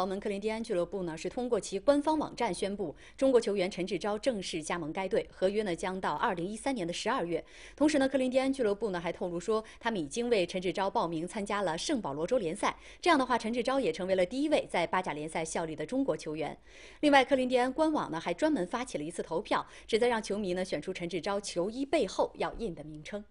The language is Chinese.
豪门克林蒂安俱乐部呢是通过其官方网站宣布，中国球员陈志钊正式加盟该队，合约呢将到二零一三年的十二月。同时呢，克林蒂安俱乐部呢还透露说，他们已经为陈志钊报名参加了圣保罗州联赛。这样的话，陈志钊也成为了第一位在八甲联赛效力的中国球员。另外，克林蒂安官网呢还专门发起了一次投票，旨在让球迷呢选出陈志钊球衣背后要印的名称。